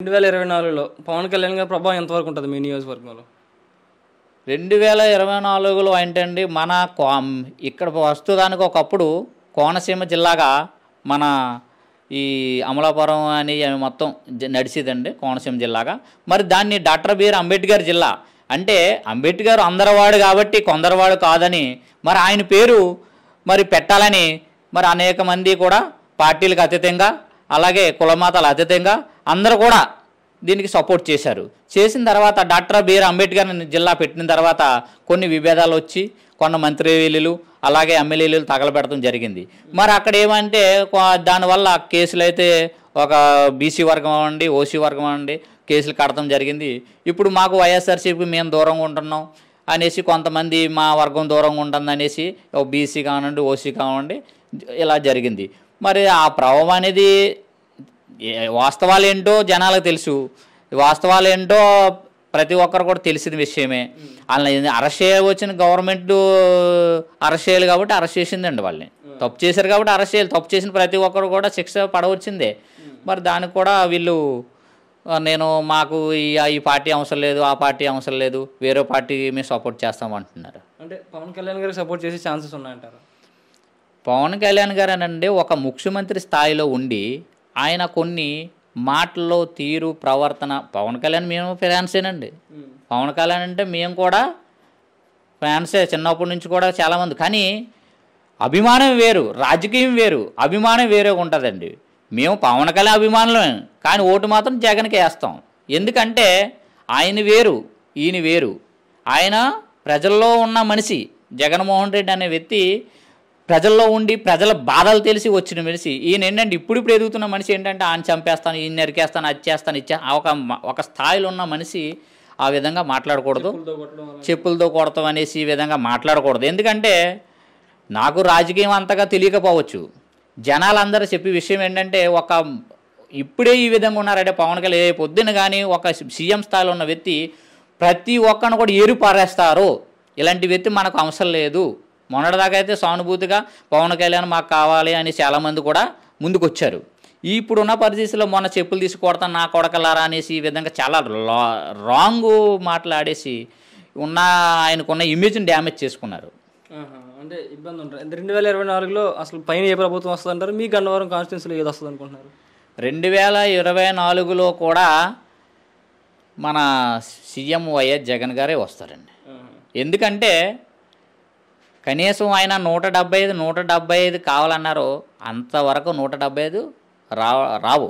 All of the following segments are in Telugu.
రెండు వేల ఇరవై నాలుగులో పవన్ కళ్యాణ్ గారి ప్రభావం ఎంతవరకు ఉంటుంది మీ నియోజకవర్గంలో రెండు వేల ఇరవై నాలుగులో ఏంటండి మన కో ఇక్కడ వస్తుదానికి ఒకప్పుడు కోనసీమ జిల్లాగా మన ఈ అమలాపురం అని మొత్తం నడిచేదండి కోనసీమ జిల్లాగా మరి దాన్ని డాక్టర్ బిఆర్ అంబేద్కర్ జిల్లా అంటే అంబేద్కర్ అందరవాడు కాబట్టి కొందరవాడు కాదని మరి ఆయన పేరు మరి పెట్టాలని మరి అనేక మంది కూడా పార్టీలకు అతీతంగా అలాగే కులమాతలు అతీతంగా అందరూ కూడా దీనికి సపోర్ట్ చేశారు చేసిన తర్వాత డాక్టర్ బిఆర్ అంబేద్కర్ జిల్లా పెట్టిన తర్వాత కొన్ని విభేదాలు వచ్చి కొన్ని మంత్రివేలు అలాగే ఎమ్మెల్యేలు తగలబెడటం జరిగింది మరి అక్కడ ఏమంటే దానివల్ల కేసులు అయితే ఒక బీసీ వర్గం అవ్వండి ఓసీ వర్గం అవ్వండి కేసులు కడటం జరిగింది ఇప్పుడు మాకు వైఎస్ఆర్సీపీ మేము దూరంగా ఉంటున్నాం అనేసి కొంతమంది మా వర్గం దూరంగా ఉంటుంది అనేసి బీసీ కావండి ఓసీ కావండి ఇలా జరిగింది మరి ఆ ప్రభావం అనేది వాస్తవాలు ఏంటో జనాలకు తెలుసు వాస్తవాలు ఏంటో ప్రతి ఒక్కరు కూడా తెలిసిన విషయమే వాళ్ళని అరెస్ట్ చేయవచ్చిన గవర్నమెంట్ అరెస్ట్ చేయాలి కాబట్టి అరెస్ట్ చేసిందండి వాళ్ళని తప్పు చేశారు కాబట్టి అరెస్ట్ చేయాలి తప్పు చేసిన ప్రతి ఒక్కరు కూడా శిక్ష పడవచ్చిందే మరి దానికి కూడా వీళ్ళు నేను మాకు ఈ పార్టీ అవసరం లేదు ఆ పార్టీ అవసరం లేదు వేరే పార్టీ మేము సపోర్ట్ చేస్తాం అంటున్నారు అంటే పవన్ కళ్యాణ్ గారు సపోర్ట్ చేసే ఛాన్సెస్ ఉన్నాయంటారు పవన్ కళ్యాణ్ గారు అనండి ఒక ముఖ్యమంత్రి స్థాయిలో ఉండి ఆయన కొన్ని మాటల్లో తీరు ప్రవర్తన పవన్ కళ్యాణ్ మేము ఫ్యాన్సేనండి పవన్ కళ్యాణ్ అంటే మేము కూడా ఫ్యాన్సే చిన్నప్పటి నుంచి కూడా చాలామంది కానీ అభిమానం వేరు రాజకీయం వేరు అభిమానం వేరే ఉంటుందండి మేము పవన్ కళ్యాణ్ అభిమానులమే కానీ ఓటు మాత్రం జగన్కి వేస్తాం ఎందుకంటే ఆయన వేరు ఈయన వేరు ఆయన ప్రజల్లో ఉన్న మనిషి జగన్మోహన్ రెడ్డి అనే వ్యక్తి ప్రజల్లో ఉండి ప్రజల బాధలు తెలిసి వచ్చిన మనిషి ఈయన ఏంటంటే ఇప్పుడు ఇప్పుడు ఎదుగుతున్న మనిషి ఏంటంటే ఆయన చంపేస్తాను ఈయన నరికేస్తాను అది చేస్తాను ఇచ్చే ఒక ఒక స్థాయిలో ఉన్న మనిషి ఆ విధంగా మాట్లాడకూడదు చెప్పులతో కొడతాం అనేసి ఈ విధంగా మాట్లాడకూడదు ఎందుకంటే నాకు రాజకీయం అంతగా తెలియకపోవచ్చు జనాలందరూ చెప్పే విషయం ఏంటంటే ఒక ఇప్పుడే ఈ విధంగా ఉన్నారంటే పవన్ కళ్యాణ్ పొద్దున కానీ ఒక సీఎం స్థాయిలో ఉన్న వ్యక్తి ప్రతి ఒక్కరిని కూడా ఏరు పారేస్తారు ఇలాంటి వ్యక్తి మనకు అవసరం లేదు మొన్నటిదాకా అయితే సానుభూతిగా పవన్ కళ్యాణ్ మాకు కావాలి అని చాలామంది కూడా ముందుకొచ్చారు ఇప్పుడున్న పరిస్థితుల్లో మొన్న చెప్పులు తీసి నా కొడకలారా అనేసి ఈ విధంగా చాలా రాంగ్ మాట్లాడేసి ఉన్న ఆయనకున్న ఇమేజ్ని డ్యామేజ్ చేసుకున్నారు అంటే ఇబ్బంది ఉంటారు రెండు వేల ఇరవై నాలుగులో అసలు పైన ఏ ప్రభుత్వం వస్తుందంటారు మీ గన్నవరం కాన్స్టిట్యున్సీలో ఏది వస్తుంది అనుకుంటున్నారు రెండు వేల ఇరవై నాలుగులో కూడా మన సీఎం వైఎస్ జగన్ గారే వస్తారండి ఎందుకంటే కనీసం ఆయన నూట డెబ్బై ఐదు నూట డెబ్బై ఐదు కావాలన్నారు అంతవరకు నూట డెబ్బై ఐదు రా రావు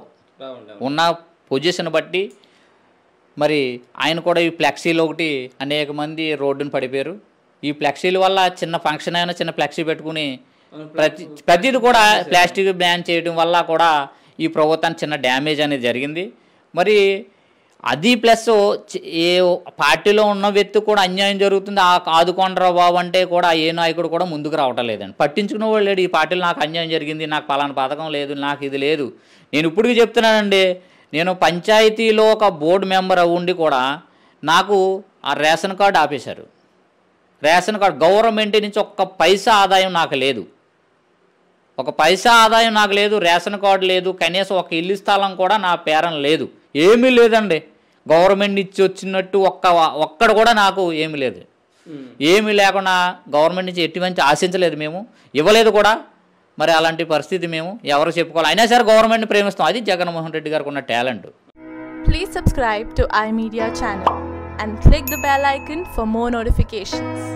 ఉన్న పొజిషన్ బట్టి మరి ఆయన కూడా ఈ ఫ్లెక్సీలు ఒకటి అనేక మంది రోడ్డును పడిపోయారు ఈ ఫ్లెక్సీల వల్ల చిన్న ఫంక్షన్ అయినా చిన్న ఫ్లెక్సీ పెట్టుకుని ప్రతి ప్రతిది కూడా ప్లాస్టిక్ బ్యాన్ చేయడం వల్ల కూడా ఈ ప్రభుత్వానికి చిన్న డ్యామేజ్ అనేది జరిగింది మరి అది ప్లస్ ఏ పార్టీలో ఉన్న వ్యక్తి కూడా అన్యాయం జరుగుతుంది ఆ ఆదుకోండ్రా బాబు అంటే కూడా ఏ నాయకుడు కూడా ముందుకు రావటం లేదండి పట్టించుకునే వాళ్ళు లేడు ఈ పార్టీలో నాకు అన్యాయం జరిగింది నాకు పలానా పథకం లేదు నాకు ఇది లేదు నేను ఇప్పటికి చెప్తున్నానండి నేను పంచాయతీలో ఒక బోర్డు మెంబర్ ఉండి కూడా నాకు ఆ రేషన్ కార్డు ఆపేశారు రేషన్ కార్డు గవర్నమెంట్ నుంచి ఒక్క పైసా ఆదాయం నాకు లేదు ఒక పైసా ఆదాయం నాకు లేదు రేషన్ కార్డు లేదు కనీసం ఒక ఇల్లు స్థలం కూడా నా పేరం లేదు ఏమీ లేదండి గవర్నమెంట్ ఇచ్చి వచ్చినట్టు ఒక్క ఒక్కడ కూడా నాకు ఏమి లేదు hmm. ఏమీ లేకుండా గవర్నమెంట్ నుంచి ఎటువంటి ఆశించలేదు మేము ఇవ్వలేదు కూడా మరి అలాంటి పరిస్థితి మేము ఎవరు చెప్పుకోవాలి అయినా సరే గవర్నమెంట్ని ప్రేమిస్తాం అది జగన్మోహన్ రెడ్డి గారికి ఉన్న talent please subscribe to I media channel and click the bell icon for more notifications